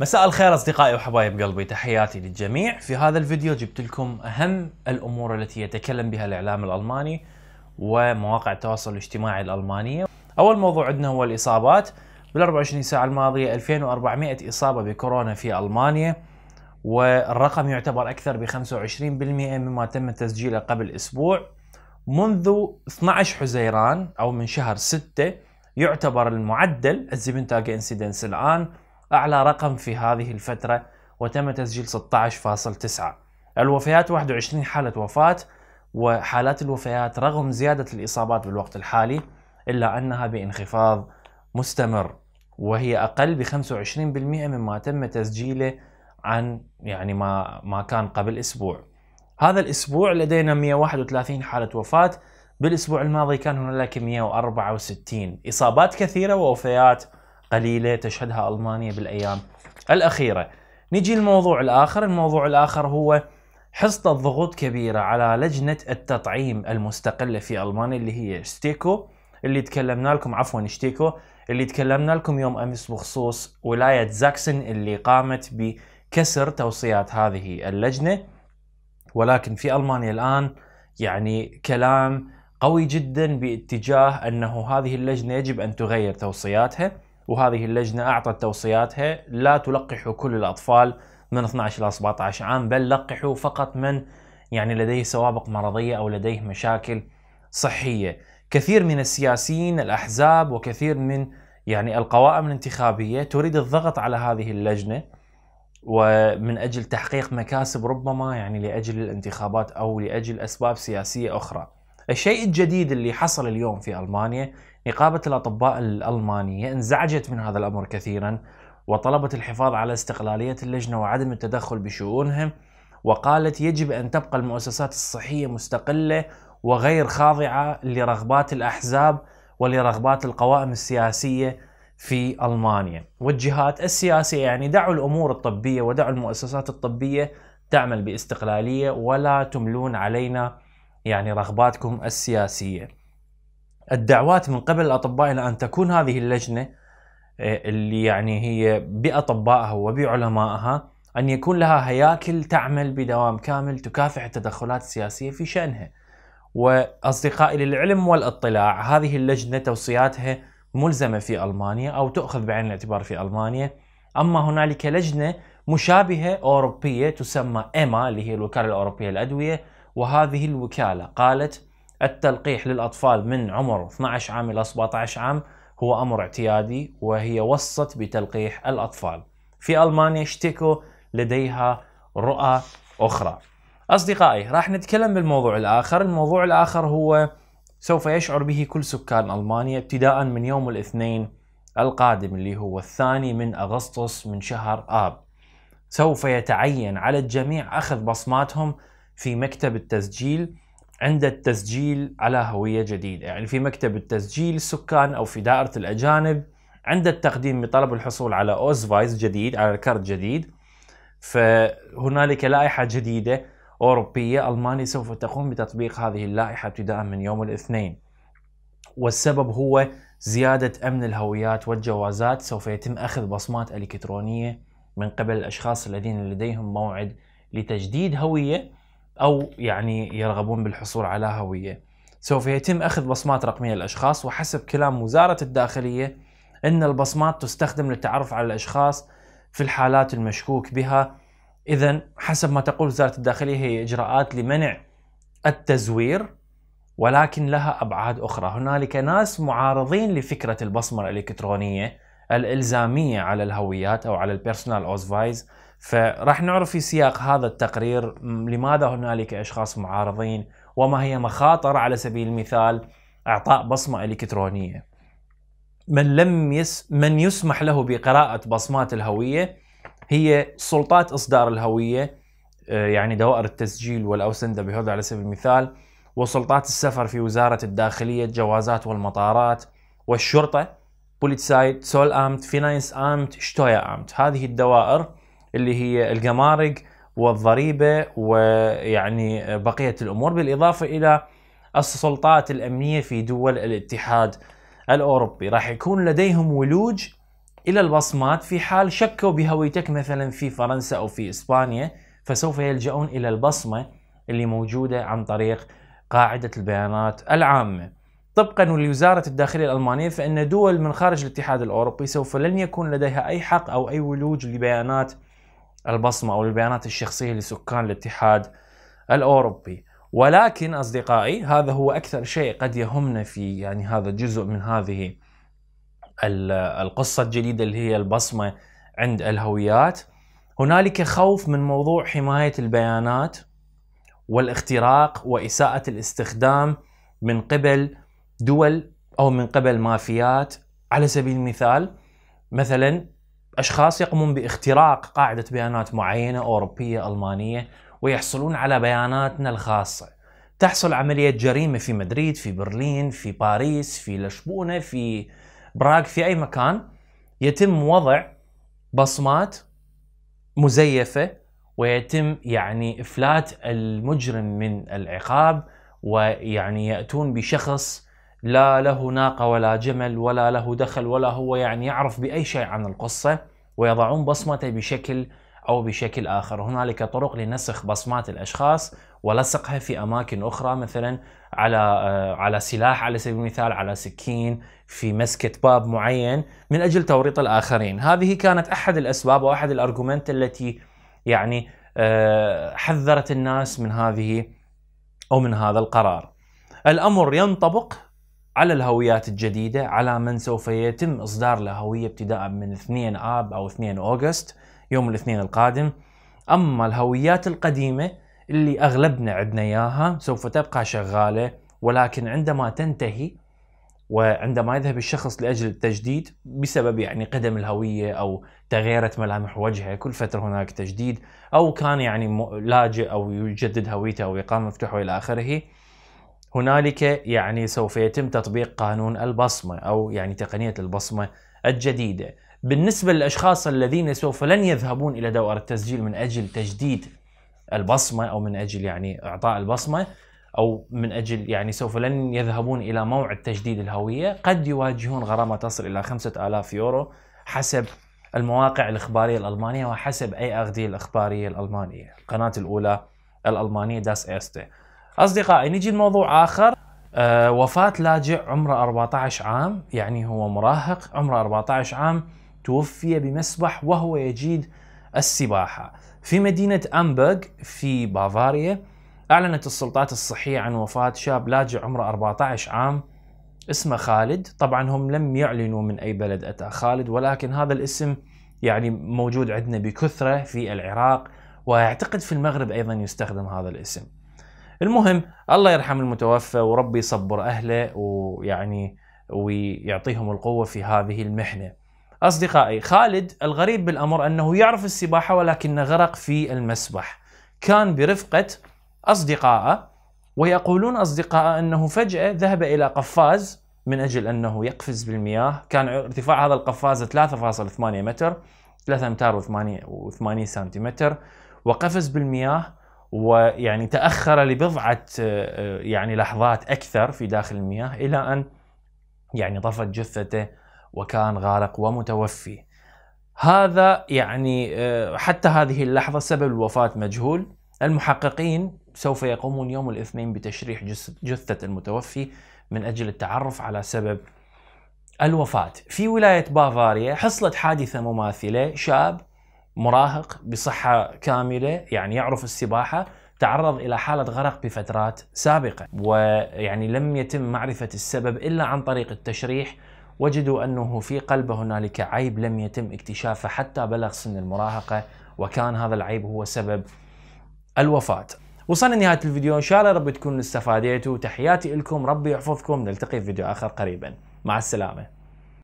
مساء الخير اصدقائي وحبايب قلبي تحياتي للجميع في هذا الفيديو جبت لكم اهم الامور التي يتكلم بها الاعلام الالماني ومواقع التواصل الاجتماعي الالمانيه اول موضوع عندنا هو الاصابات بال 24 ساعه الماضيه 2400 اصابه بكورونا في المانيا والرقم يعتبر اكثر ب 25% مما تم تسجيله قبل اسبوع منذ 12 حزيران او من شهر 6 يعتبر المعدل الزيبنتاج انسيدنس الان أعلى رقم في هذه الفترة وتم تسجيل 16.9 الوفيات 21 حالة وفاة وحالات الوفيات رغم زيادة الإصابات بالوقت الحالي إلا أنها بانخفاض مستمر وهي أقل ب 25% مما تم تسجيله عن يعني ما ما كان قبل أسبوع. هذا الأسبوع لدينا 131 حالة وفاة، بالأسبوع الماضي كان هنالك 164 إصابات كثيرة ووفيات قليلة تشهدها ألمانيا بالأيام الأخيرة نجي الموضوع الآخر الموضوع الآخر هو حصه ضغوط كبيرة على لجنة التطعيم المستقلة في ألمانيا اللي هي شتيكو اللي تكلمنا لكم عفوا شتيكو اللي تكلمنا لكم يوم أمس بخصوص ولاية زاكسن اللي قامت بكسر توصيات هذه اللجنة ولكن في ألمانيا الآن يعني كلام قوي جدا باتجاه أنه هذه اللجنة يجب أن تغير توصياتها وهذه اللجنة أعطت توصياتها لا تلقحوا كل الأطفال من 12 إلى 17 عام بل لقحوا فقط من يعني لديه سوابق مرضية أو لديه مشاكل صحية كثير من السياسيين الأحزاب وكثير من يعني القوائم الانتخابية تريد الضغط على هذه اللجنة ومن أجل تحقيق مكاسب ربما يعني لأجل الانتخابات أو لأجل أسباب سياسية أخرى الشيء الجديد اللي حصل اليوم في ألمانيا نقابة الأطباء الألمانية انزعجت من هذا الأمر كثيرا وطلبت الحفاظ على استقلالية اللجنة وعدم التدخل بشؤونهم وقالت يجب أن تبقى المؤسسات الصحية مستقلة وغير خاضعة لرغبات الأحزاب ولرغبات القوائم السياسية في ألمانيا والجهات السياسية يعني دعوا الأمور الطبية ودعوا المؤسسات الطبية تعمل باستقلالية ولا تملون علينا يعني رغباتكم السياسية الدعوات من قبل الاطباء الى ان تكون هذه اللجنه آه، اللي يعني هي باطبائها وبعلمائها ان يكون لها هياكل تعمل بدوام كامل تكافح التدخلات السياسيه في شانها. واصدقائي للعلم والاطلاع هذه اللجنه توصياتها ملزمه في المانيا او تؤخذ بعين الاعتبار في المانيا. اما هنالك لجنه مشابهه اوروبيه تسمى ايما اللي هي الوكاله الاوروبيه للادويه وهذه الوكاله قالت التلقيح للأطفال من عمر 12 عام إلى 17 عام هو أمر اعتيادي وهي وصت بتلقيح الأطفال في ألمانيا اشتكوا لديها رؤى أخرى أصدقائي راح نتكلم بالموضوع الآخر الموضوع الآخر هو سوف يشعر به كل سكان ألمانيا ابتداء من يوم الاثنين القادم اللي هو الثاني من أغسطس من شهر آب سوف يتعين على الجميع أخذ بصماتهم في مكتب التسجيل عند التسجيل على هوية جديدة يعني في مكتب التسجيل السكان أو في دائرة الأجانب عند التقديم بطلب الحصول على أوزفايز جديد على كارت جديد فهنالك لائحة جديدة أوروبية ألمانيا سوف تقوم بتطبيق هذه اللائحة ابتداء من يوم الاثنين والسبب هو زيادة أمن الهويات والجوازات سوف يتم أخذ بصمات إلكترونية من قبل الأشخاص الذين لديهم موعد لتجديد هوية أو يعني يرغبون بالحصول على هوية سوف يتم أخذ بصمات رقمية للأشخاص وحسب كلام وزارة الداخلية أن البصمات تستخدم للتعرف على الأشخاص في الحالات المشكوك بها إذا حسب ما تقول وزارة الداخلية هي إجراءات لمنع التزوير ولكن لها أبعاد أخرى هنالك ناس معارضين لفكرة البصمة الإلكترونية الإلزامية على الهويات أو على البيرسونال أوزفايز فراح نعرف في سياق هذا التقرير لماذا هنالك اشخاص معارضين وما هي مخاطر على سبيل المثال اعطاء بصمه الكترونيه. من لم يس من يسمح له بقراءه بصمات الهويه هي سلطات اصدار الهويه آه، يعني دوائر التسجيل والاوسنده بهذا على سبيل المثال وسلطات السفر في وزاره الداخليه الجوازات والمطارات والشرطه بوليتسايد سول امت فيناينس امت شتويا امت هذه الدوائر اللي هي الجمارك والضريبه ويعني بقيه الامور بالاضافه الى السلطات الامنيه في دول الاتحاد الاوروبي راح يكون لديهم ولوج الى البصمات في حال شكوا بهويتك مثلا في فرنسا او في اسبانيا فسوف يلجؤون الى البصمه اللي موجوده عن طريق قاعده البيانات العامه. طبقا لوزاره الداخليه الالمانيه فان دول من خارج الاتحاد الاوروبي سوف لن يكون لديها اي حق او اي ولوج لبيانات البصمة أو البيانات الشخصية لسكان الاتحاد الأوروبي ولكن أصدقائي هذا هو أكثر شيء قد يهمنا في يعني هذا الجزء من هذه القصة الجديدة اللي هي البصمة عند الهويات هنالك خوف من موضوع حماية البيانات والاختراق وإساءة الاستخدام من قبل دول أو من قبل مافيات على سبيل المثال مثلا اشخاص يقومون باختراق قاعده بيانات معينه اوروبيه المانيه ويحصلون على بياناتنا الخاصه. تحصل عمليه جريمه في مدريد، في برلين، في باريس، في لشبونه، في براغ، في اي مكان يتم وضع بصمات مزيفه ويتم يعني افلات المجرم من العقاب ويعني ياتون بشخص لا له ناقة ولا جمل ولا له دخل ولا هو يعني يعرف بأي شيء عن القصة ويضعون بصمته بشكل أو بشكل آخر هنالك طرق لنسخ بصمات الأشخاص ولصقها في أماكن أخرى مثلا على آه، على سلاح على سبيل المثال على سكين في مسكة باب معين من أجل توريط الآخرين هذه كانت أحد الأسباب وأحد الأرجومنت التي يعني آه، حذرت الناس من هذه أو من هذا القرار الأمر ينطبق على الهويات الجديدة على من سوف يتم إصدار له هوية ابتداء من 2 آب أو 2 أوغست يوم الاثنين القادم أما الهويات القديمة اللي أغلبنا عندنا إياها سوف تبقى شغالة ولكن عندما تنتهي وعندما يذهب الشخص لأجل التجديد بسبب يعني قدم الهوية أو تغيرت ملامح وجهه كل فترة هناك تجديد أو كان يعني لاجئ أو يجدد هويته أو إقامة مفتوحة إلى آخره هنالك يعني سوف يتم تطبيق قانون البصمه او يعني تقنيه البصمه الجديده. بالنسبه للاشخاص الذين سوف لن يذهبون الى دوائر التسجيل من اجل تجديد البصمه او من اجل يعني اعطاء البصمه او من اجل يعني سوف لن يذهبون الى موعد تجديد الهويه قد يواجهون غرامه تصل الى 5000 يورو حسب المواقع الاخباريه الالمانيه وحسب اي اغذيه الاخباريه الالمانيه القناه الاولى الالمانيه داس ايرسته أصدقائي نجي لموضوع آخر أه وفاة لاجئ عمره 14 عام يعني هو مراهق عمره 14 عام توفي بمسبح وهو يجيد السباحة في مدينة أمبرغ في بافاريا أعلنت السلطات الصحية عن وفاة شاب لاجئ عمره 14 عام اسمه خالد طبعا هم لم يعلنوا من أي بلد أتى خالد ولكن هذا الاسم يعني موجود عندنا بكثرة في العراق وأعتقد في المغرب أيضا يستخدم هذا الاسم المهم الله يرحم المتوفى وربي يصبر أهله ويعني ويعطيهم القوة في هذه المحنة أصدقائي خالد الغريب بالأمر أنه يعرف السباحة ولكنه غرق في المسبح كان برفقة أصدقائه ويقولون أصدقائه أنه فجأة ذهب إلى قفاز من أجل أنه يقفز بالمياه كان ارتفاع هذا القفاز 3.8 متر 3 أمتار و8 سنتيمتر وقفز بالمياه ويعني تاخر لبضعه آه، آه، يعني لحظات اكثر في داخل المياه الى ان يعني طفت جثته وكان غارق ومتوفي. هذا يعني آه، حتى هذه اللحظه سبب الوفاه مجهول، المحققين سوف يقومون يوم الاثنين بتشريح جثه المتوفي من اجل التعرف على سبب الوفاه. في ولايه بافاريا حصلت حادثه مماثله، شاب مراهق بصحة كاملة يعني يعرف السباحة تعرض إلى حالة غرق بفترات سابقة ويعني لم يتم معرفة السبب إلا عن طريق التشريح وجدوا أنه في قلبه هنالك عيب لم يتم اكتشافه حتى بلغ سن المراهقة وكان هذا العيب هو سبب الوفاة وصلنا لنهاية الفيديو إن شاء الله رب تكونوا استفاديتوا تحياتي لكم ربي يحفظكم نلتقي في فيديو آخر قريبا مع السلامة